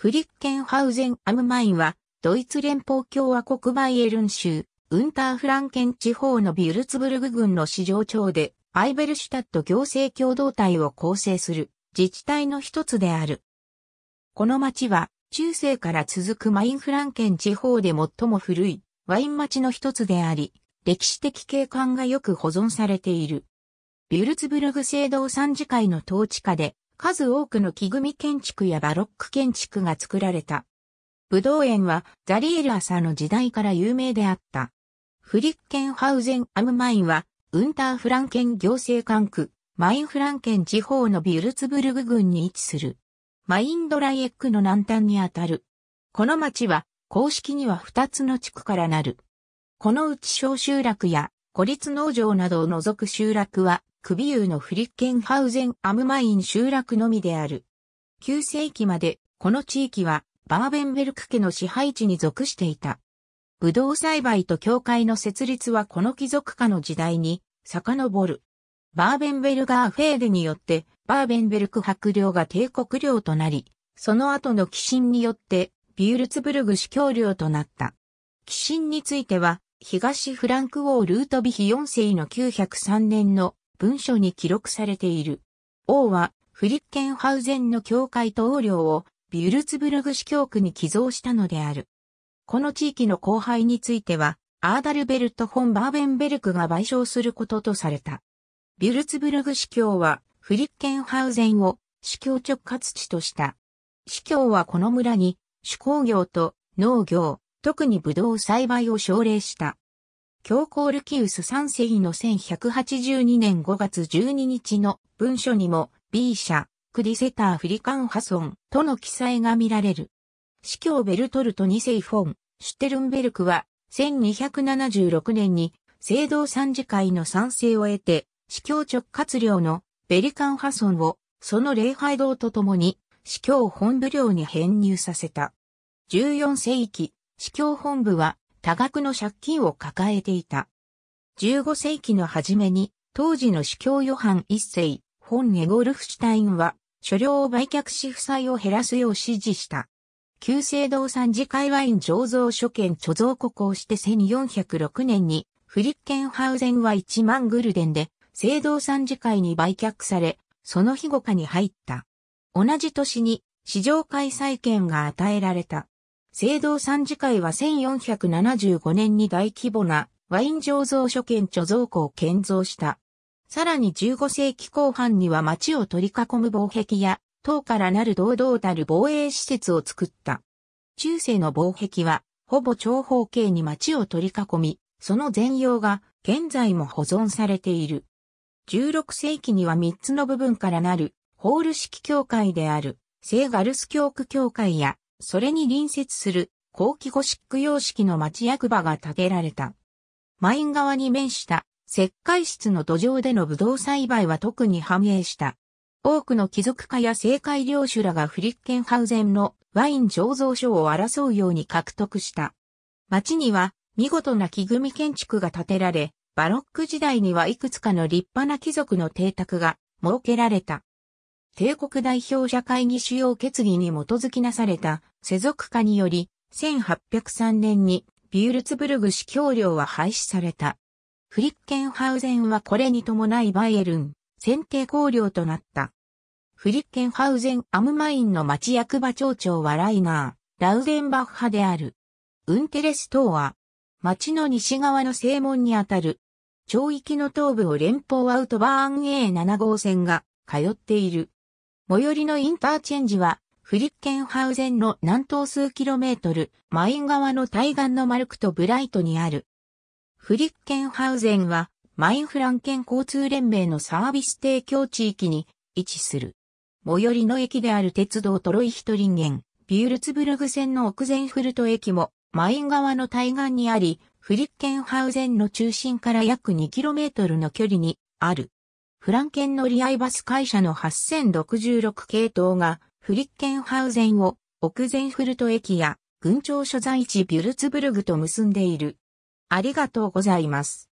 フリッケンハウゼン・アムマインは、ドイツ連邦共和国バイエルン州、ウンターフランケン地方のビュルツブルグ郡の市場町で、アイベルシュタット行政共同体を構成する自治体の一つである。この町は、中世から続くマインフランケン地方で最も古いワイン町の一つであり、歴史的景観がよく保存されている。ビュルツブルグ聖堂三次会の統治下で、数多くの木組建築やバロック建築が作られた。武道園はザリエル朝の時代から有名であった。フリッケンハウゼンアムマインは、ウンターフランケン行政管区、マインフランケン地方のビュルツブルグ郡に位置する。マインドライエックの南端にあたる。この町は、公式には2つの地区からなる。このうち小集落や孤立農場などを除く集落はクビユーのフリッケンハウゼン・アムマイン集落のみである。9世紀まで、この地域は、バーベンベルク家の支配地に属していた。ブドウ栽培と教会の設立はこの貴族家の時代に遡る。バーベンベルガーフェーデによってバーベンベルク伯領が帝国領となり、その後の寄進によってビュールツブルグ司教領となった。寄進については東フランク王ルートビヒ4世の903年の文書に記録されている。王はフリッケンハウゼンの教会と王領をビュルツブルグ司教区に寄贈したのである。この地域の荒廃については、アーダルベルト・フォン・バーベンベルクが賠償することとされた。ビュルツブルグ司教はフリッケンハウゼンを司教直轄地とした。司教はこの村に手工業と農業、特にブドウ栽培を奨励した。教皇ルキウス3世の1182年5月12日の文書にも B 社、クリセター・フリカン・ハソンとの記載が見られる。司教ベルトルト2世フォン、シュテルンベルクは1276年に聖堂参事会の賛成を得て、司教直轄領のベリカンハソンをその礼拝堂とともに司教本部領に編入させた。14世紀、司教本部は多額の借金を抱えていた。15世紀の初めに、当時の司教ヨハン一世、本ネゴルフシュタインは、所領を売却し負債を減らすよう指示した。旧制道産次会ワイン醸造所兼貯蔵庫をして1406年に、フリッケンハウゼンは1万グルデンで、制堂産次会に売却され、その日後下に入った。同じ年に、市場開催権が与えられた。聖堂参事会は1475年に大規模なワイン醸造所兼貯蔵庫を建造した。さらに15世紀後半には町を取り囲む防壁や、塔からなる堂々たる防衛施設を作った。中世の防壁は、ほぼ長方形に町を取り囲み、その全容が現在も保存されている。16世紀には3つの部分からなる、ホール式教会である、聖ガルス教区教会や、それに隣接する後期ゴシック様式の町役場が建てられた。マイン側に面した石灰質の土壌でのブドウ栽培は特に繁栄した。多くの貴族家や政界領主らがフリッケンハウゼンのワイン醸造所を争うように獲得した。町には見事な木組建築が建てられ、バロック時代にはいくつかの立派な貴族の邸宅が設けられた。帝国代表者会議主要決議に基づきなされた世俗化により、1803年にビュールツブルグ市教領は廃止された。フリッケンハウゼンはこれに伴いバイエルン、選定公領となった。フリッケンハウゼン・アムマインの町役場町長はライナー、ラウデンバッハである。ウンテレス島は、町の西側の正門にあたる、町域の東部を連邦アウトバーン A7 号線が通っている。最寄りのインターチェンジはフリッケンハウゼンの南東数キロメートル、マイン川の対岸のマルクとブライトにある。フリッケンハウゼンは、マインフランケン交通連盟のサービス提供地域に位置する。最寄りの駅である鉄道トロイヒトリンゲン、ビュールツブルグ線の奥前フルト駅も、マイン川の対岸にあり、フリッケンハウゼンの中心から約 2km の距離にある。フランケンのリアイバス会社の8066系統がフリッケンハウゼンを、奥前フルト駅や、群長所在地ビュルツブルグと結んでいる。ありがとうございます。